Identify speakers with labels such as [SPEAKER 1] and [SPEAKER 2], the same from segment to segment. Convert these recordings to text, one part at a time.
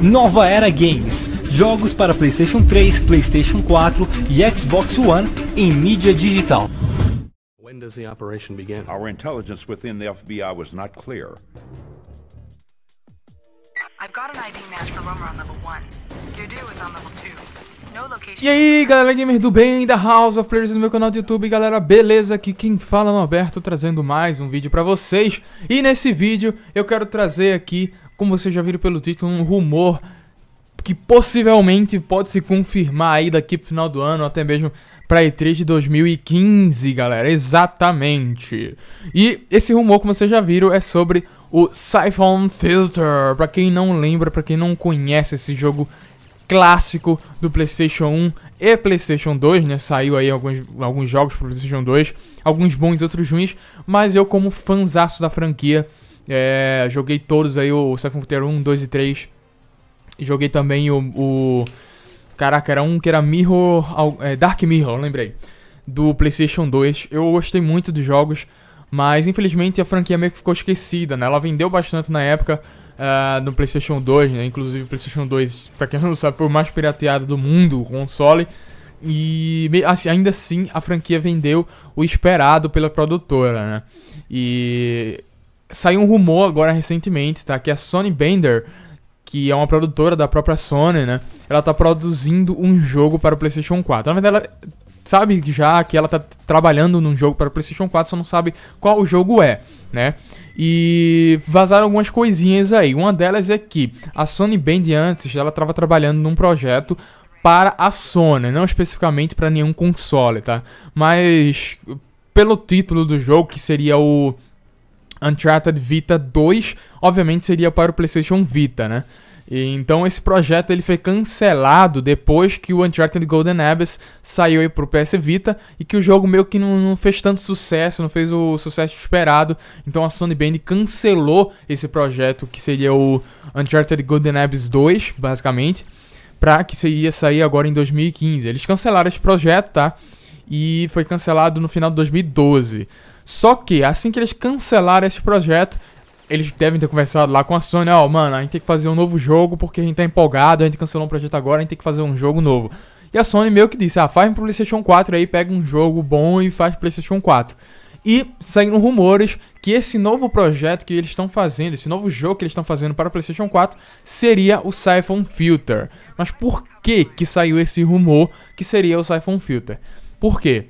[SPEAKER 1] Nova Era Games jogos para PlayStation 3, PlayStation 4 e Xbox One em mídia digital. When does the operation begin? Our intelligence within the FBI was not clear. I've got an ID match for Romer on level 1. Your due is on level 2. E aí galera gamer do bem, da House of Players no meu canal do YouTube, galera, beleza? Aqui quem fala é o Alberto, trazendo mais um vídeo pra vocês E nesse vídeo eu quero trazer aqui, como vocês já viram pelo título, um rumor Que possivelmente pode se confirmar aí daqui pro final do ano, até mesmo pra E3 de 2015, galera, exatamente E esse rumor, como vocês já viram, é sobre o Siphon Filter Pra quem não lembra, pra quem não conhece esse jogo clássico do PlayStation 1 e PlayStation 2, né? Saiu aí alguns, alguns jogos pro PlayStation 2, alguns bons, outros ruins, mas eu, como fanzaço da franquia, é, joguei todos aí, o Siphon 1, 2 e 3. Joguei também o, o. Caraca, era um que era Mirror. É, Dark Mirror, lembrei. Do PlayStation 2. Eu gostei muito dos jogos, mas infelizmente a franquia meio que ficou esquecida, né? Ela vendeu bastante na época uh, no PlayStation 2, né? Inclusive, o PlayStation 2, pra quem não sabe, foi o mais pirateado do mundo, o console. E assim, ainda assim, a franquia vendeu o esperado pela produtora, né? E saiu um rumor agora recentemente, tá? Que é a Sony Bender que é uma produtora da própria Sony, né? Ela tá produzindo um jogo para o PlayStation 4. Na verdade, ela sabe já que ela tá trabalhando num jogo para o PlayStation 4, só não sabe qual o jogo é, né? E vazaram algumas coisinhas aí. Uma delas é que a Sony Band antes ela estava trabalhando num projeto para a Sony, não especificamente para nenhum console, tá? Mas pelo título do jogo, que seria o Uncharted Vita 2, obviamente seria para o PlayStation Vita, né? E, então esse projeto ele foi cancelado depois que o Uncharted Golden Abyss saiu aí pro PS Vita e que o jogo meio que não, não fez tanto sucesso, não fez o sucesso esperado. Então a Sony Band cancelou esse projeto que seria o Uncharted Golden Abyss 2, basicamente, para que ia sair agora em 2015. Eles cancelaram esse projeto, tá? E foi cancelado no final de 2012. Só que assim que eles cancelaram esse projeto, eles devem ter conversado lá com a Sony, ó, oh, mano, a gente tem que fazer um novo jogo porque a gente tá empolgado, a gente cancelou um projeto agora, a gente tem que fazer um jogo novo. E a Sony meio que disse, ah, faz pro PlayStation 4 aí, pega um jogo bom e faz PlayStation 4. E saíram rumores que esse novo projeto que eles estão fazendo, esse novo jogo que eles estão fazendo para o PlayStation 4 seria o Siphon Filter. Mas por que que saiu esse rumor que seria o Siphon Filter? Por quê?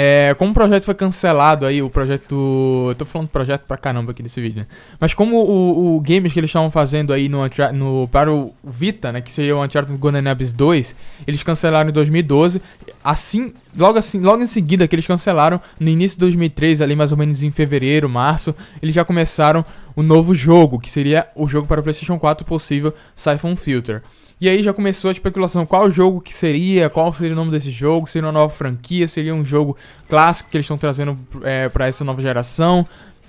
[SPEAKER 1] É, como o projeto foi cancelado aí, o projeto. Eu tô falando projeto pra caramba aqui nesse vídeo, né? Mas como o, o games que eles estavam fazendo aí no, no, para o Vita, né? Que seria o Uncharted Golden Abyss 2, eles cancelaram em 2012. Assim, logo assim, logo em seguida que eles cancelaram, no início de 2003, ali mais ou menos em fevereiro, março, eles já começaram o novo jogo, que seria o jogo para o PlayStation 4 possível, Siphon Filter. E aí já começou a especulação: qual jogo que seria, qual seria o nome desse jogo, seria uma nova franquia, seria um jogo clássico que eles estão trazendo é, para essa nova geração.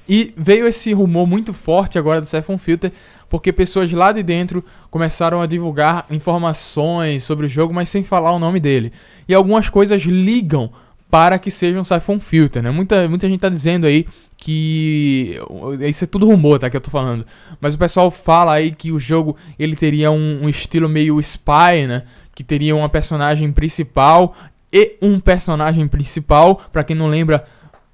[SPEAKER 1] E veio esse rumor muito forte agora do Siphon Filter, porque pessoas lá de dentro começaram a divulgar informações sobre o jogo, mas sem falar o nome dele. E algumas coisas ligam para que seja um Siphon Filter, né? Muita, muita gente tá dizendo aí que... Isso é tudo rumor, tá? Que eu tô falando. Mas o pessoal fala aí que o jogo, ele teria um, um estilo meio Spy, né? Que teria uma personagem principal e um personagem principal. para quem não lembra,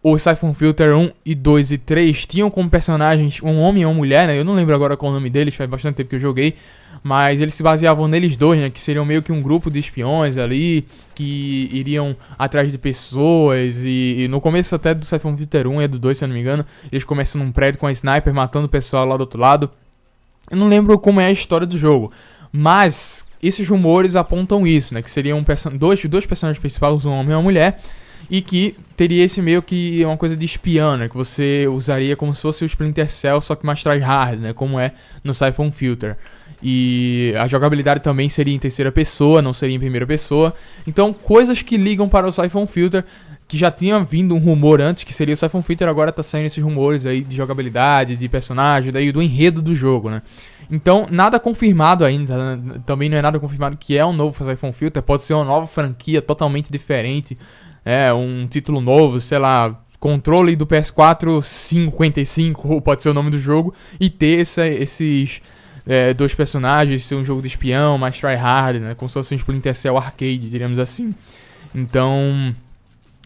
[SPEAKER 1] o Siphon Filter 1 e 2 e 3 tinham como personagens um homem e uma mulher, né? Eu não lembro agora qual o nome deles, faz bastante tempo que eu joguei mas eles se baseavam neles dois, né? Que seriam meio que um grupo de espiões ali, que iriam atrás de pessoas. E, e no começo até do Cypher Fighter 1 e do 2, se eu não me engano, eles começam num prédio com a sniper matando o pessoal lá do outro lado. Eu não lembro como é a história do jogo, mas esses rumores apontam isso, né? Que seriam dois, dois personagens principais, um homem e uma mulher, e que teria esse meio que uma coisa de espião, né? Que você usaria como se fosse o Splinter Cell, só que mais hard, né? Como é no Siphon Filter. E a jogabilidade também seria em terceira pessoa, não seria em primeira pessoa. Então, coisas que ligam para o Siphon Filter, que já tinha vindo um rumor antes, que seria o Siphon Filter, agora tá saindo esses rumores aí de jogabilidade, de personagem, daí do enredo do jogo, né? Então, nada confirmado ainda, né? também não é nada confirmado que é um novo Siphon Filter, pode ser uma nova franquia totalmente diferente, é, um título novo, sei lá, controle do PS4 55, pode ser o nome do jogo, e ter essa, esses é, dois personagens, ser um jogo de espião, mais tryhard, né? Como se fosse um Splinter tipo Cell arcade, diríamos assim. Então.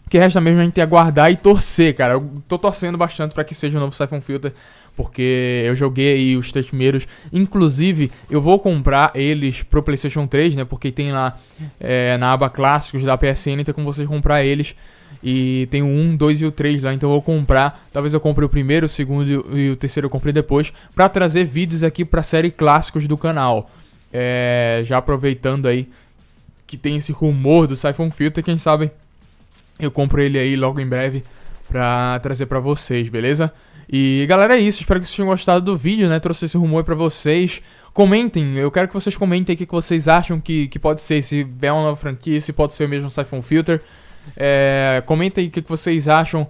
[SPEAKER 1] O que resta mesmo é a gente aguardar e torcer, cara. Eu tô torcendo bastante para que seja o novo Siphon Filter, porque eu joguei aí os três primeiros. Inclusive, eu vou comprar eles pro PlayStation 3, né? Porque tem lá é, na aba clássicos da PSN, então é como vocês comprar eles e tem o 1, 2 e o 3 lá, então eu vou comprar. Talvez eu compre o primeiro, o segundo e o terceiro eu comprei depois. para trazer vídeos aqui pra série clássicos do canal. É, já aproveitando aí que tem esse rumor do Siphon Filter, quem sabe eu compro ele aí logo em breve pra trazer pra vocês, beleza? E galera, é isso. Espero que vocês tenham gostado do vídeo, né? Trouxe esse rumor pra vocês. Comentem, eu quero que vocês comentem o que vocês acham que, que pode ser, se vier é uma nova franquia, se pode ser o mesmo Siphon Filter. É, comenta aí o que, que vocês acham.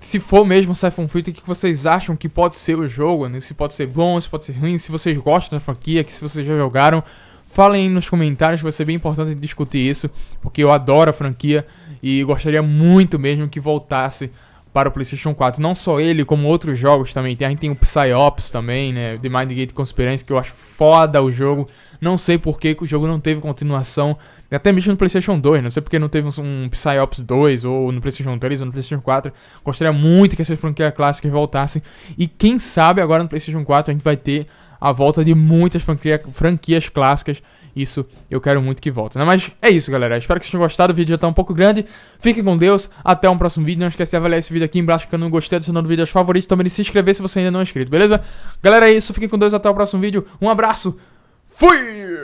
[SPEAKER 1] Se for mesmo Siphon Filter, o que, que vocês acham que pode ser o jogo? Né? Se pode ser bom, se pode ser ruim, se vocês gostam da franquia, que se vocês já jogaram. Falem aí nos comentários, vai ser bem importante discutir isso, porque eu adoro a franquia e gostaria muito mesmo que voltasse para o PlayStation 4. Não só ele, como outros jogos também. Tem, a gente tem o Psyops também, né? The Mind Gate Conspiracy, que eu acho foda o jogo. Não sei por que o jogo não teve continuação. Até mesmo no PlayStation 2, né? não sei porque não teve um, Psyops 2, ou no PlayStation 3, ou no PlayStation 4. Gostaria muito que essas franquias clássicas voltassem. E quem sabe agora no PlayStation 4 a gente vai ter a volta de muitas franquia, franquias clássicas isso eu quero muito que volte, né? Mas é isso, galera. Espero que vocês tenham gostado. O vídeo já tá um pouco grande. Fiquem com Deus. Até um próximo vídeo. Não esquece de avaliar esse vídeo aqui embaixo, que eu não gostei, adicionando vídeos favoritos. Também de se inscrever se você ainda não é inscrito, beleza? Galera, é isso. Fiquem com Deus. Até o próximo vídeo. Um abraço. Fui!